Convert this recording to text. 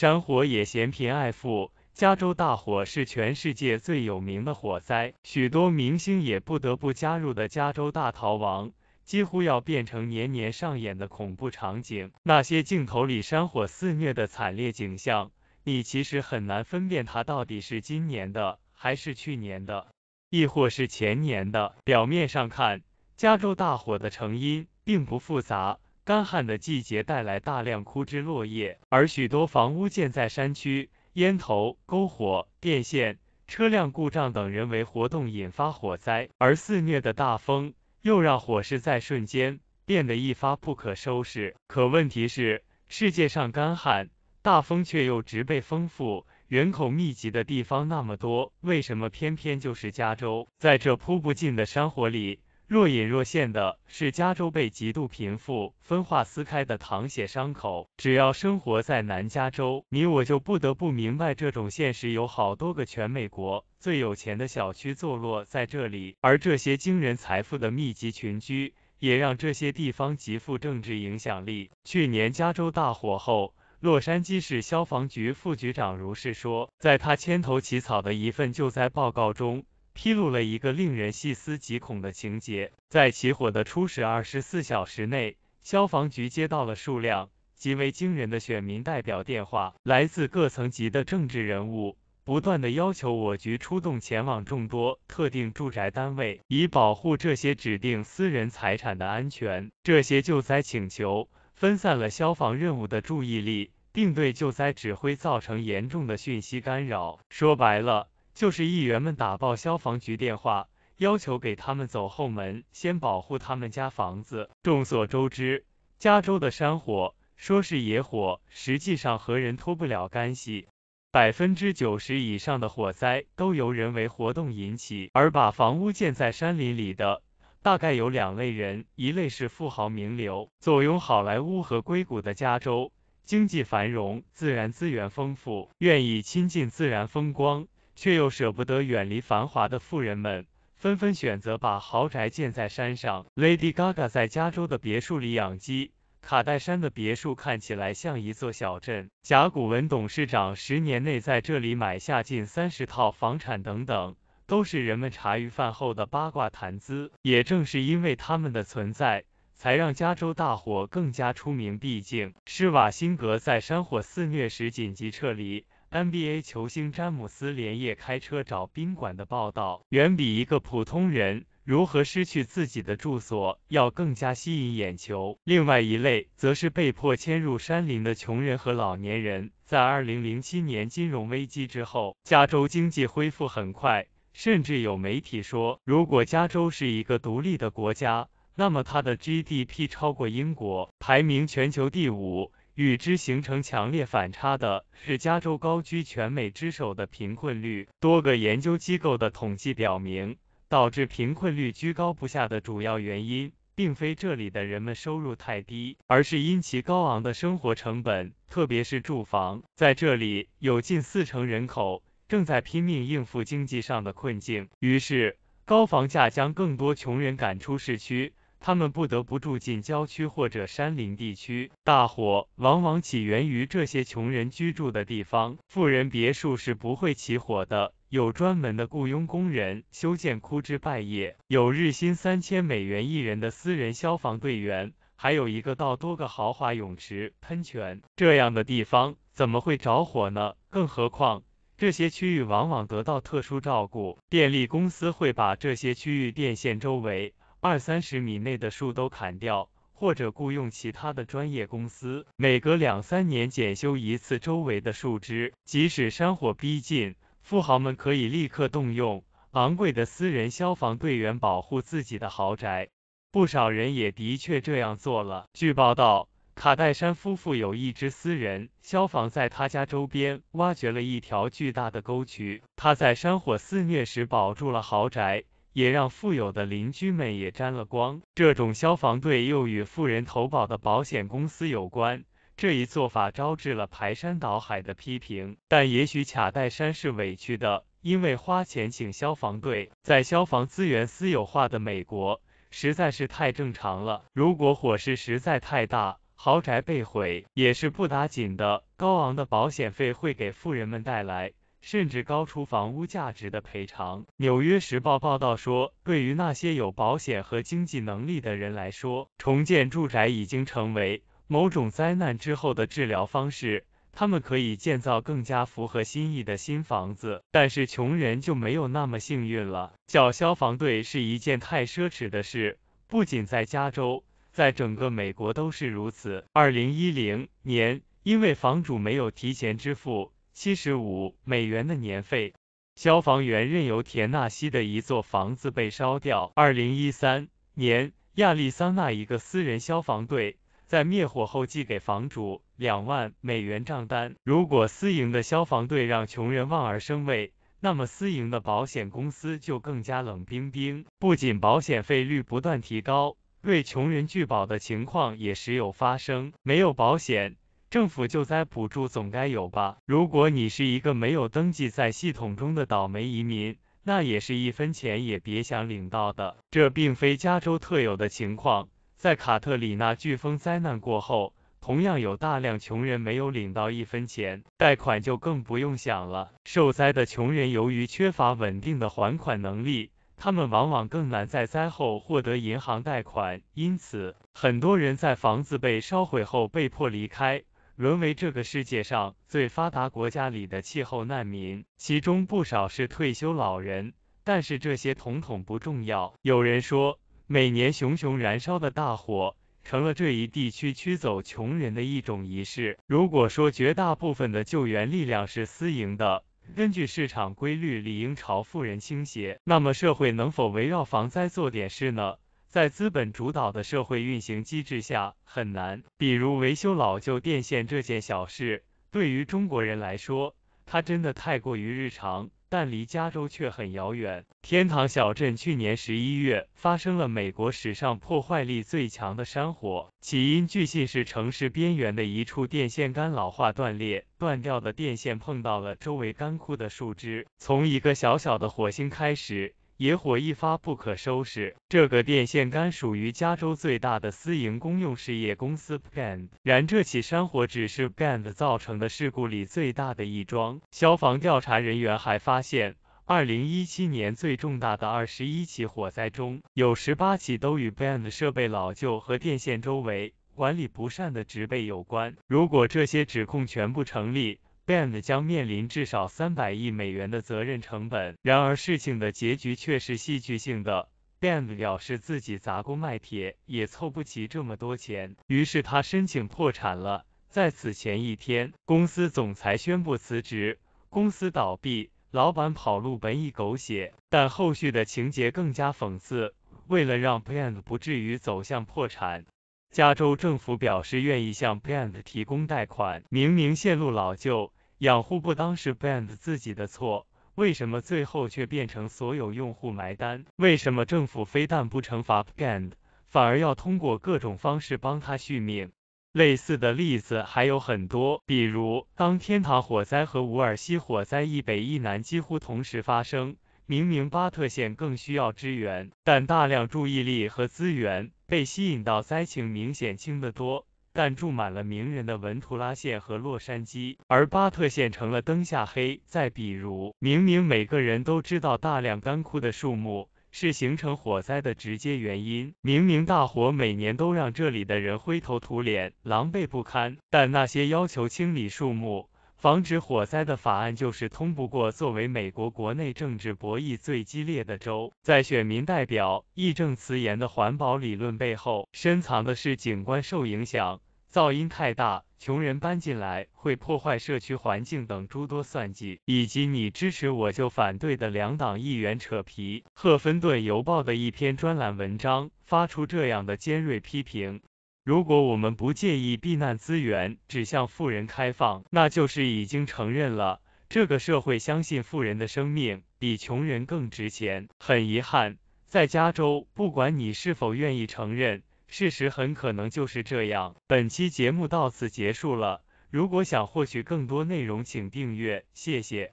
山火也嫌贫爱富，加州大火是全世界最有名的火灾，许多明星也不得不加入的加州大逃亡，几乎要变成年年上演的恐怖场景。那些镜头里山火肆虐的惨烈景象，你其实很难分辨它到底是今年的，还是去年的，亦或是前年的。表面上看，加州大火的成因并不复杂。干旱的季节带来大量枯枝落叶，而许多房屋建在山区，烟头、篝火、电线、车辆故障等人为活动引发火灾，而肆虐的大风又让火势在瞬间变得一发不可收拾。可问题是，世界上干旱、大风却又植被丰富、人口密集的地方那么多，为什么偏偏就是加州？在这扑不尽的山火里。若隐若现的是加州被极度贫富分化撕开的淌血伤口。只要生活在南加州，你我就不得不明白这种现实。有好多个全美国最有钱的小区坐落在这里，而这些惊人财富的密集群居，也让这些地方极富政治影响力。去年加州大火后，洛杉矶市消防局副局长如是说，在他牵头起草的一份救灾报告中。披露了一个令人细思极恐的情节：在起火的初始二十四小时内，消防局接到了数量极为惊人的选民代表电话，来自各层级的政治人物不断的要求我局出动前往众多特定住宅单位，以保护这些指定私人财产的安全。这些救灾请求分散了消防任务的注意力，并对救灾指挥造成严重的讯息干扰。说白了，就是议员们打爆消防局电话，要求给他们走后门，先保护他们家房子。众所周知，加州的山火说是野火，实际上和人脱不了干系。百分之九十以上的火灾都由人为活动引起，而把房屋建在山林里的大概有两类人：一类是富豪名流，坐拥好莱坞和硅谷的加州，经济繁荣，自然资源丰富，愿意亲近自然风光。却又舍不得远离繁华的富人们，纷纷选择把豪宅建在山上。Lady Gaga 在加州的别墅里养鸡，卡戴珊的别墅看起来像一座小镇。甲骨文董事长十年内在这里买下近三十套房产，等等，都是人们茶余饭后的八卦谈资。也正是因为他们的存在，才让加州大火更加出名。毕竟，施瓦辛格在山火肆虐时紧急撤离。NBA 球星詹姆斯连夜开车找宾馆的报道，远比一个普通人如何失去自己的住所要更加吸引眼球。另外一类则是被迫迁入山林的穷人和老年人。在二零零七年金融危机之后，加州经济恢复很快，甚至有媒体说，如果加州是一个独立的国家，那么它的 GDP 超过英国，排名全球第五。与之形成强烈反差的是，加州高居全美之首的贫困率。多个研究机构的统计表明，导致贫困率居高不下的主要原因，并非这里的人们收入太低，而是因其高昂的生活成本，特别是住房。在这里，有近四成人口正在拼命应付经济上的困境，于是高房价将更多穷人赶出市区。他们不得不住进郊区或者山林地区，大火往往起源于这些穷人居住的地方。富人别墅是不会起火的，有专门的雇佣工人修建枯枝败叶，有日薪三千美元一人的私人消防队员，还有一个到多个豪华泳池喷泉这样的地方怎么会着火呢？更何况这些区域往往得到特殊照顾，电力公司会把这些区域电线周围。二三十米内的树都砍掉，或者雇佣其他的专业公司，每隔两三年检修一次周围的树枝。即使山火逼近，富豪们可以立刻动用昂贵的私人消防队员保护自己的豪宅。不少人也的确这样做了。据报道，卡戴珊夫妇有一支私人消防，在他家周边挖掘了一条巨大的沟渠，他在山火肆虐时保住了豪宅。也让富有的邻居们也沾了光。这种消防队又与富人投保的保险公司有关，这一做法招致了排山倒海的批评。但也许卡戴珊是委屈的，因为花钱请消防队，在消防资源私有化的美国，实在是太正常了。如果火势实在太大，豪宅被毁也是不打紧的。高昂的保险费会给富人们带来。甚至高出房屋价值的赔偿。纽约时报报道说，对于那些有保险和经济能力的人来说，重建住宅已经成为某种灾难之后的治疗方式，他们可以建造更加符合心意的新房子。但是穷人就没有那么幸运了，叫消防队是一件太奢侈的事，不仅在加州，在整个美国都是如此。二零一零年，因为房主没有提前支付。七十五美元的年费。消防员任由田纳西的一座房子被烧掉。二零一三年，亚利桑那一个私人消防队在灭火后寄给房主两万美元账单。如果私营的消防队让穷人望而生畏，那么私营的保险公司就更加冷冰冰。不仅保险费率不断提高，为穷人拒保的情况也时有发生。没有保险。政府救灾补助总该有吧？如果你是一个没有登记在系统中的倒霉移民，那也是一分钱也别想领到的。这并非加州特有的情况，在卡特里娜飓风灾难过后，同样有大量穷人没有领到一分钱贷款，就更不用想了。受灾的穷人由于缺乏稳定的还款能力，他们往往更难在灾后获得银行贷款，因此很多人在房子被烧毁后被迫离开。沦为这个世界上最发达国家里的气候难民，其中不少是退休老人。但是这些统统不重要。有人说，每年熊熊燃烧的大火，成了这一地区驱走穷人的一种仪式。如果说绝大部分的救援力量是私营的，根据市场规律，理应朝富人倾斜，那么社会能否围绕防灾做点事呢？在资本主导的社会运行机制下，很难。比如维修老旧电线这件小事，对于中国人来说，它真的太过于日常，但离加州却很遥远。天堂小镇去年十一月发生了美国史上破坏力最强的山火，起因据信是城市边缘的一处电线杆老化断裂，断掉的电线碰到了周围干枯的树枝，从一个小小的火星开始。野火一发不可收拾。这个电线杆属于加州最大的私营公用事业公司 Band，然这起山火只是 Band 造成的事故里最大的一桩。消防调查人员还发现，2017年最重大的21起火灾中，有18起都与 Band 设备老旧和电线周围管理不善的植被有关。如果这些指控全部成立，Band 将面临至少三百亿美元的责任成本，然而事情的结局却是戏剧性的。Band 表示自己砸锅卖铁也凑不齐这么多钱，于是他申请破产了。在此前一天，公司总裁宣布辞职，公司倒闭，老板跑路，本已狗血，但后续的情节更加讽刺。为了让 Band 不至于走向破产，加州政府表示愿意向 Band 提供贷款，明明线路老旧。养护不当是 Band 自己的错，为什么最后却变成所有用户埋单？为什么政府非但不惩罚 Band，反而要通过各种方式帮他续命？类似的例子还有很多，比如当天堂火灾和伍尔西火灾一北一南几乎同时发生，明明巴特县更需要支援，但大量注意力和资源被吸引到灾情明显轻得多。但住满了名人的文图拉县和洛杉矶，而巴特县成了灯下黑。再比如，明明每个人都知道大量干枯的树木是形成火灾的直接原因，明明大火每年都让这里的人灰头土脸、狼狈不堪，但那些要求清理树木。防止火灾的法案就是通不过。作为美国国内政治博弈最激烈的州，在选民代表义正词严的环保理论背后，深藏的是景观受影响、噪音太大、穷人搬进来会破坏社区环境等诸多算计，以及你支持我就反对的两党议员扯皮。《赫芬顿邮报》的一篇专栏文章发出这样的尖锐批评。如果我们不介意避难资源只向富人开放，那就是已经承认了这个社会相信富人的生命比穷人更值钱。很遗憾，在加州，不管你是否愿意承认，事实很可能就是这样。本期节目到此结束了，如果想获取更多内容，请订阅，谢谢。